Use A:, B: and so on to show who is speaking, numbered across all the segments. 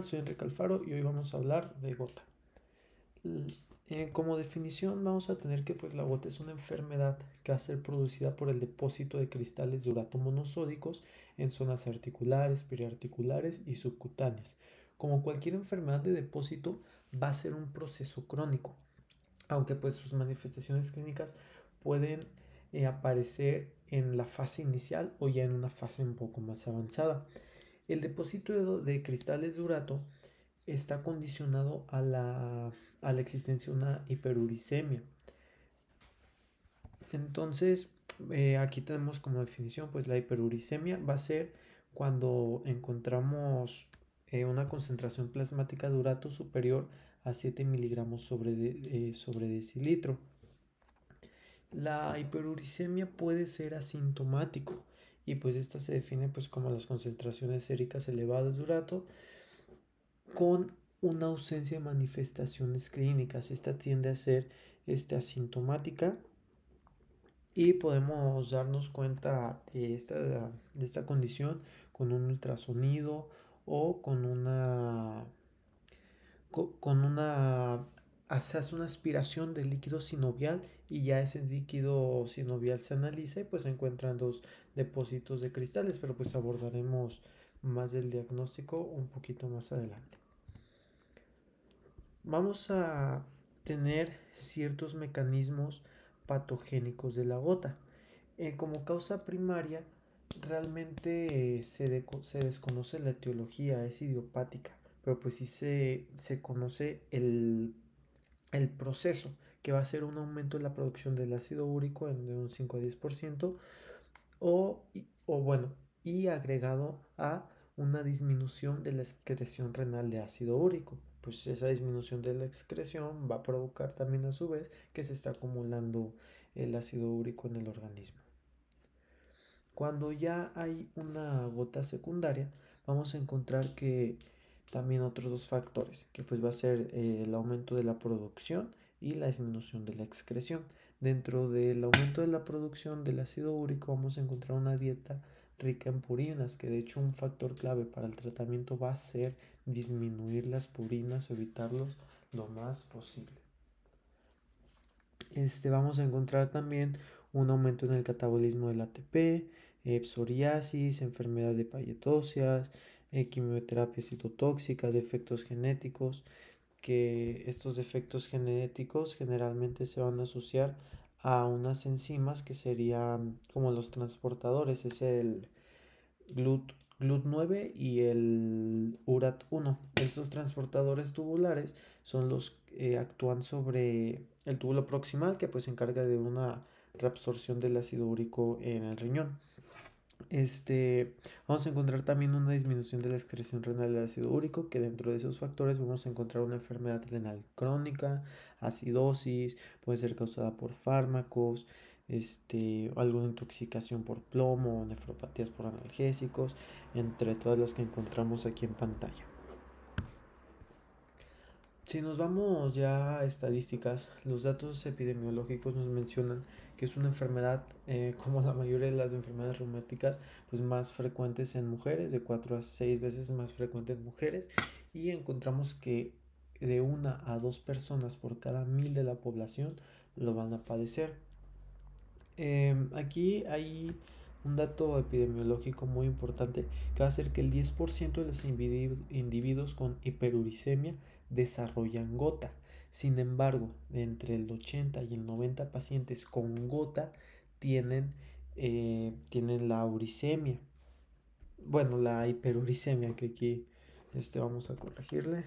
A: soy Enrique Alfaro y hoy vamos a hablar de gota. Eh, como definición vamos a tener que pues la gota es una enfermedad que va a ser producida por el depósito de cristales de urato monosódicos en zonas articulares, periarticulares y subcutáneas. Como cualquier enfermedad de depósito va a ser un proceso crónico, aunque pues sus manifestaciones clínicas pueden eh, aparecer en la fase inicial o ya en una fase un poco más avanzada. El depósito de cristales de urato está condicionado a la, existencia de una hiperuricemia. Entonces, eh, aquí tenemos como definición, pues la hiperuricemia va a ser cuando encontramos eh, una concentración plasmática de urato superior a 7 miligramos sobre, eh, sobre decilitro. La hiperuricemia puede ser asintomático y pues esta se define pues como las concentraciones séricas elevadas de rato con una ausencia de manifestaciones clínicas. Esta tiende a ser este, asintomática y podemos darnos cuenta de esta, de esta condición con un ultrasonido o con una con una haces una aspiración del líquido sinovial y ya ese líquido sinovial se analiza y pues se encuentran dos depósitos de cristales, pero pues abordaremos más del diagnóstico un poquito más adelante. Vamos a tener ciertos mecanismos patogénicos de la gota. Eh, como causa primaria, realmente eh, se, se, desconoce la etiología, es idiopática, pero pues sí se, se conoce el el proceso, que va a ser un aumento en la producción del ácido úrico en un 5 a 10%, o, o bueno, y agregado a una disminución de la excreción renal de ácido úrico. Pues esa disminución de la excreción va a provocar también a su vez que se está acumulando el ácido úrico en el organismo. Cuando ya hay una gota secundaria, vamos a encontrar que también otros dos factores, que pues va a ser eh, el aumento de la producción y la disminución de la excreción. Dentro del aumento de la producción del ácido úrico vamos a encontrar una dieta rica en purinas, que de hecho un factor clave para el tratamiento va a ser disminuir las purinas o evitarlos lo más posible. Este, vamos a encontrar también un aumento en el catabolismo del ATP, eh, psoriasis, enfermedad de payetosias. Eh, quimioterapia citotóxica, defectos genéticos, que estos defectos genéticos generalmente se van a asociar a unas enzimas que serían como los transportadores, es el GLUT, 9 y el URAT1. Estos transportadores tubulares son los que actúan sobre el túbulo proximal que pues se encarga de una reabsorción del ácido úrico en el riñón este, vamos a encontrar también una disminución de la excreción renal de ácido úrico, que dentro de esos factores vamos a encontrar una enfermedad renal crónica, acidosis, puede ser causada por fármacos, este, alguna intoxicación por plomo, nefropatías por analgésicos, entre todas las que encontramos aquí en pantalla. Si nos vamos ya a estadísticas, los datos epidemiológicos nos mencionan que es una enfermedad, eh, como la mayoría de las enfermedades reumáticas, pues más frecuentes en mujeres, de 4 a 6 veces más frecuente en mujeres, y encontramos que de una a dos personas por cada mil de la población lo van a padecer. Em, aquí hay un dato epidemiológico muy importante que va a ser que el 10% de los individuos con hiperuricemia desarrollan gota. Sin embargo, entre el 80 y el 90 pacientes con gota tienen, eh, tienen la uricemia. Bueno, la hiperuricemia que aquí este, vamos a corregirle.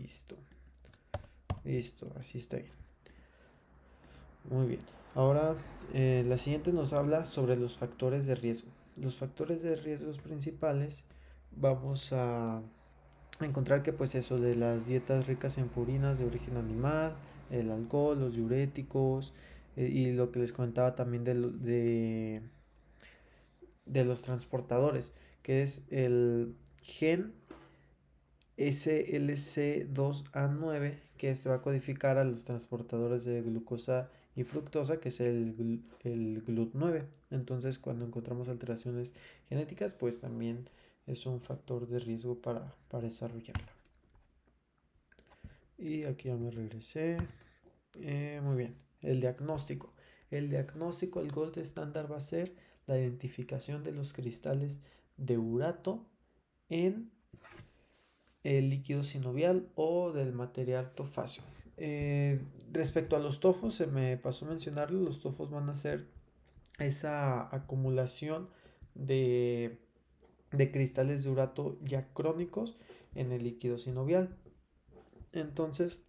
A: Listo. Listo, así está bien. Muy bien. Ahora, eh, la siguiente nos habla sobre los factores de riesgo. Los factores de riesgos principales vamos a encontrar que pues eso de las dietas ricas en purinas de origen animal, el alcohol, los diuréticos eh, y lo que les comentaba también de, de los transportadores, que es el gen SLC2A9 que se va a codificar a los transportadores de glucosa y fructosa, que es el, GLUT9. Entonces, cuando encontramos alteraciones genéticas, pues también es un factor de riesgo para, desarrollarla. Y aquí ya me regresé. Eh, muy bien, el diagnóstico. El diagnóstico, el gold estándar va a ser la identificación de los cristales de urato en el líquido sinovial o del material tofacio. Eh, respecto a los tofos, se me pasó mencionar los tofos van a ser esa acumulación de, de cristales de urato ya crónicos en el líquido sinovial. Entonces,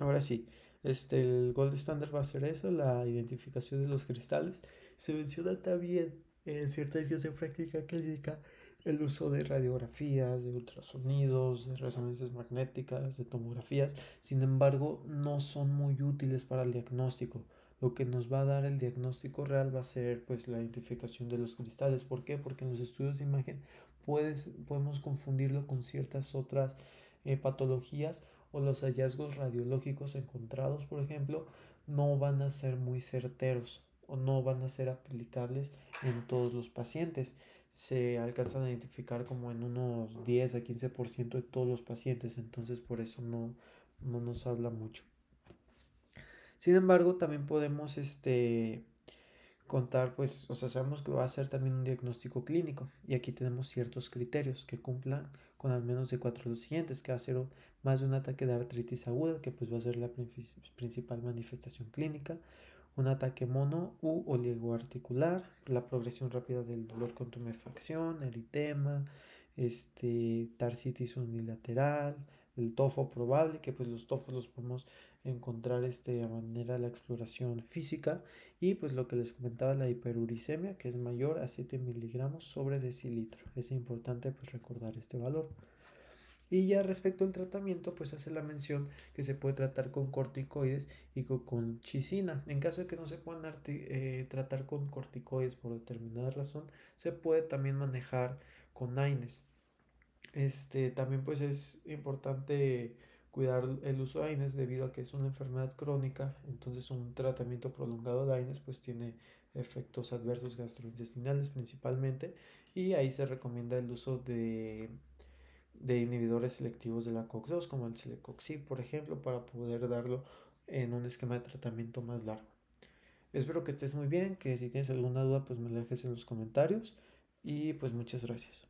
A: ahora sí, este, el gold standard va a ser eso, la identificación de los cristales. Se menciona también en ciertas guías práctica clínica el uso de radiografías, de ultrasonidos, de resonancias magnéticas, de tomografías, sin embargo, no son muy útiles para el diagnóstico. Lo que nos va a dar el diagnóstico real va a ser pues la identificación de los cristales. ¿Por qué? Porque en los estudios de imagen puedes, podemos confundirlo con ciertas otras eh, patologías o los hallazgos radiológicos encontrados, por ejemplo, no van a ser muy certeros o no van a ser aplicables en todos los pacientes. Se alcanzan a identificar como en unos 10 a 15% de todos los pacientes, entonces por eso no, no nos habla mucho. Sin embargo, también podemos este, contar, pues, o sea, sabemos que va a ser también un diagnóstico clínico y aquí tenemos ciertos criterios que cumplan con al menos de cuatro de los siguientes, que va a ser más de un ataque de artritis aguda, que pues va a ser la principal manifestación clínica, un ataque mono u oligoarticular, la progresión rápida del dolor con tumefacción, eritema, este, tarsitis unilateral, el tofo probable, que pues los tofos los podemos encontrar este, a manera de la exploración física, y pues lo que les comentaba, la hiperuricemia, que es mayor a 7 miligramos sobre decilitro. Es importante pues recordar este valor. Y ya respecto al tratamiento, pues hace la mención que se puede tratar con corticoides y con, chisina. En caso de que no se puedan eh, tratar con corticoides por determinada razón, se puede también manejar con AINES. Este, también pues es importante cuidar el uso de AINES debido a que es una enfermedad crónica, entonces un tratamiento prolongado de AINES pues tiene efectos adversos gastrointestinales principalmente y ahí se recomienda el uso de de inhibidores selectivos de la COX-2, como el Celecoxib, por ejemplo, para poder darlo en un esquema de tratamiento más largo. Espero que estés muy bien, que si tienes alguna duda, pues me la dejes en los comentarios y pues muchas gracias.